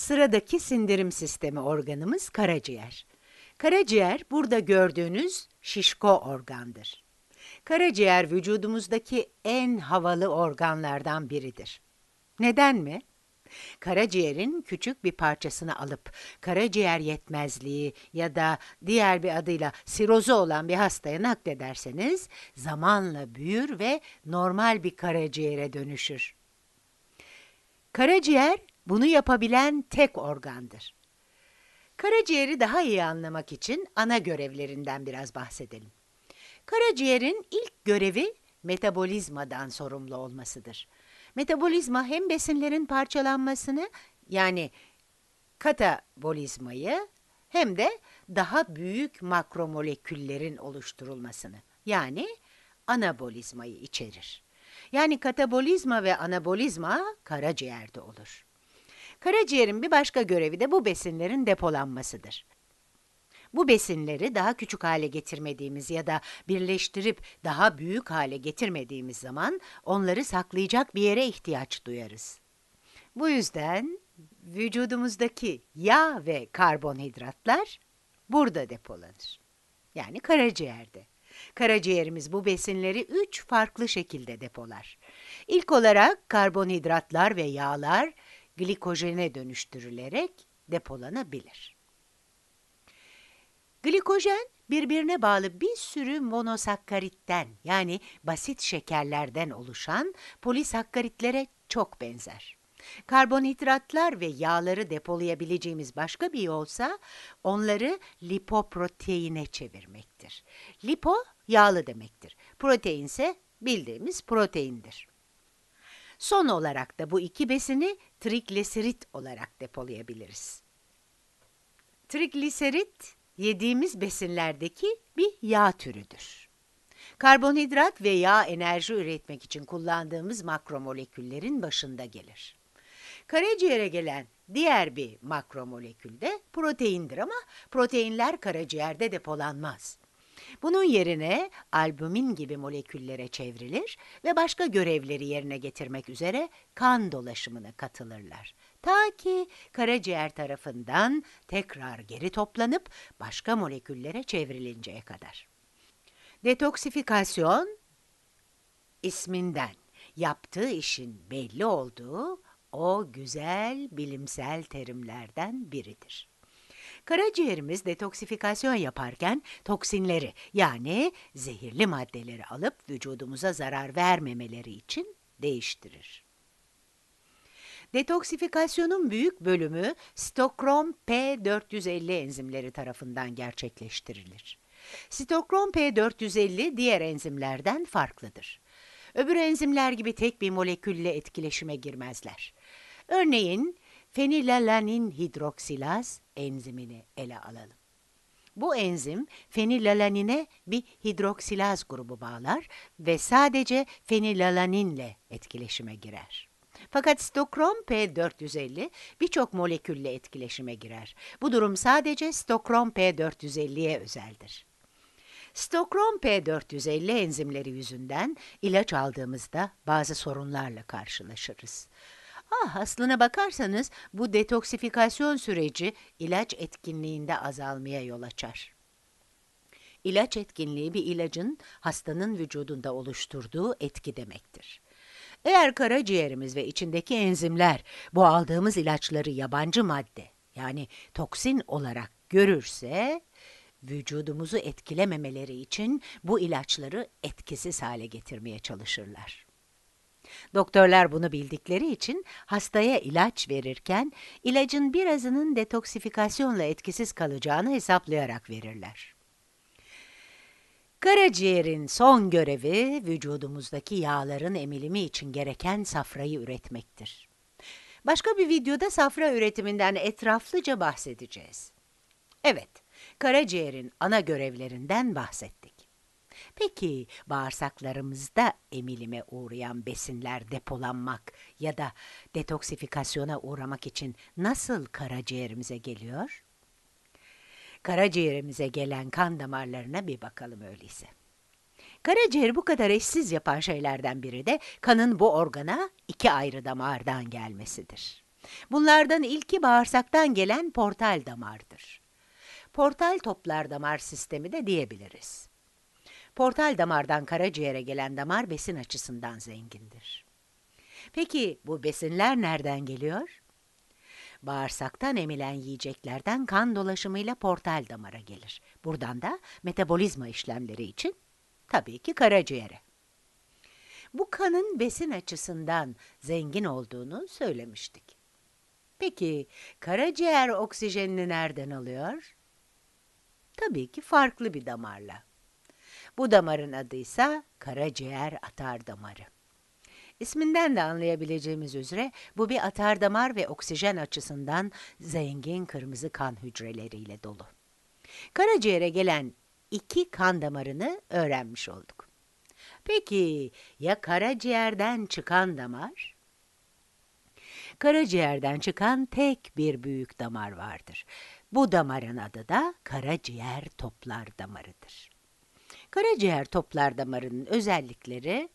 Sıradaki sindirim sistemi organımız karaciğer. Karaciğer burada gördüğünüz şişko organdır. Karaciğer vücudumuzdaki en havalı organlardan biridir. Neden mi? Karaciğerin küçük bir parçasını alıp karaciğer yetmezliği ya da diğer bir adıyla sirozu olan bir hastaya naklederseniz zamanla büyür ve normal bir karaciğere dönüşür. Karaciğer bunu yapabilen tek organdır. Karaciğeri daha iyi anlamak için ana görevlerinden biraz bahsedelim. Karaciğerin ilk görevi metabolizmadan sorumlu olmasıdır. Metabolizma hem besinlerin parçalanmasını yani katabolizmayı hem de daha büyük makromoleküllerin oluşturulmasını yani anabolizmayı içerir. Yani katabolizma ve anabolizma karaciğerde olur. Karaciğerin bir başka görevi de bu besinlerin depolanmasıdır. Bu besinleri daha küçük hale getirmediğimiz ya da birleştirip daha büyük hale getirmediğimiz zaman onları saklayacak bir yere ihtiyaç duyarız. Bu yüzden vücudumuzdaki yağ ve karbonhidratlar burada depolanır. Yani karaciğerde. Karaciğerimiz bu besinleri üç farklı şekilde depolar. İlk olarak karbonhidratlar ve yağlar glikojene dönüştürülerek depolanabilir. Glikojen birbirine bağlı bir sürü monosakkaritten yani basit şekerlerden oluşan polisakkaritlere çok benzer. Karbonhidratlar ve yağları depolayabileceğimiz başka bir yolsa onları lipoproteine çevirmektir. Lipo yağlı demektir. Protein ise bildiğimiz proteindir. Son olarak da bu iki besini trigliserit olarak depolayabiliriz. Trigliserit, yediğimiz besinlerdeki bir yağ türüdür. Karbonhidrat ve yağ enerji üretmek için kullandığımız makromoleküllerin başında gelir. Karaciğere gelen diğer bir makromolekül de proteindir ama proteinler karaciğerde depolanmaz. Bunun yerine albümin gibi moleküllere çevrilir ve başka görevleri yerine getirmek üzere kan dolaşımına katılırlar. Ta ki karaciğer tarafından tekrar geri toplanıp başka moleküllere çevrilinceye kadar. Detoksifikasyon isminden yaptığı işin belli olduğu o güzel bilimsel terimlerden biridir. Karaciğerimiz detoksifikasyon yaparken toksinleri yani zehirli maddeleri alıp vücudumuza zarar vermemeleri için değiştirir. Detoksifikasyonun büyük bölümü stokrom P450 enzimleri tarafından gerçekleştirilir. Stokrom P450 diğer enzimlerden farklıdır. Öbür enzimler gibi tek bir molekülle etkileşime girmezler. Örneğin fenilalanin hidroksilaz enzimini ele alalım. Bu enzim fenilalanine bir hidroksilaz grubu bağlar ve sadece fenilalaninle etkileşime girer. Fakat stokrom P450 birçok molekülle etkileşime girer. Bu durum sadece stokrom P450'ye özeldir. Stokrom P450 enzimleri yüzünden ilaç aldığımızda bazı sorunlarla karşılaşırız. Ha, ah, aslına bakarsanız bu detoksifikasyon süreci ilaç etkinliğinde azalmaya yol açar. İlaç etkinliği bir ilacın hastanın vücudunda oluşturduğu etki demektir. Eğer karaciğerimiz ve içindeki enzimler bu aldığımız ilaçları yabancı madde yani toksin olarak görürse vücudumuzu etkilememeleri için bu ilaçları etkisiz hale getirmeye çalışırlar. Doktorlar bunu bildikleri için hastaya ilaç verirken ilacın birazının detoksifikasyonla etkisiz kalacağını hesaplayarak verirler. Karaciğerin son görevi vücudumuzdaki yağların emilimi için gereken safrayı üretmektir. Başka bir videoda safra üretiminden etraflıca bahsedeceğiz. Evet, karaciğerin ana görevlerinden bahsettik. Peki bağırsaklarımızda emilime uğrayan besinler depolanmak ya da detoksifikasyona uğramak için nasıl karaciğerimize geliyor? Karaciğerimize gelen kan damarlarına bir bakalım öyleyse. Karaciğer bu kadar eşsiz yapan şeylerden biri de kanın bu organa iki ayrı damardan gelmesidir. Bunlardan ilki bağırsaktan gelen portal damardır. Portal toplar damar sistemi de diyebiliriz. Portal damardan karaciğere gelen damar besin açısından zengindir. Peki bu besinler nereden geliyor? Bağırsaktan emilen yiyeceklerden kan dolaşımıyla portal damara gelir. Buradan da metabolizma işlemleri için tabii ki karaciğere. Bu kanın besin açısından zengin olduğunu söylemiştik. Peki karaciğer oksijenini nereden alıyor? Tabii ki farklı bir damarla. Bu damarın adı ise karaciğer atar damarı. İsminden de anlayabileceğimiz üzere bu bir atar damar ve oksijen açısından zengin kırmızı kan hücreleriyle dolu. Karaciğere gelen iki kan damarını öğrenmiş olduk. Peki ya karaciğerden çıkan damar? Karaciğerden çıkan tek bir büyük damar vardır. Bu damarın adı da karaciğer toplar damarıdır. Karaciğer toplar damarının özellikleri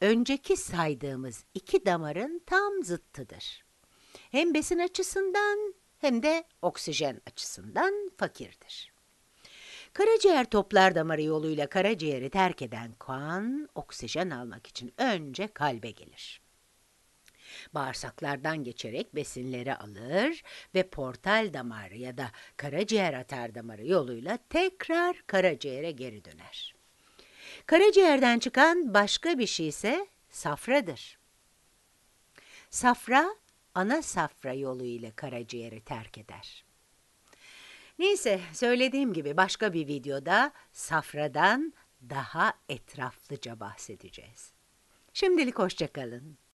önceki saydığımız iki damarın tam zıttıdır. Hem besin açısından hem de oksijen açısından fakirdir. Karaciğer toplar damarı yoluyla karaciğeri terk eden kan oksijen almak için önce kalbe gelir. Bağırsaklardan geçerek besinleri alır ve portal damar ya da karaciğer atar damarı yoluyla tekrar karaciğere geri döner. Karaciğerden çıkan başka bir şey ise safradır. Safra ana safra yolu ile karaciğeri terk eder. Neyse söylediğim gibi başka bir videoda safradan daha etraflıca bahsedeceğiz. Şimdilik hoşçakalın.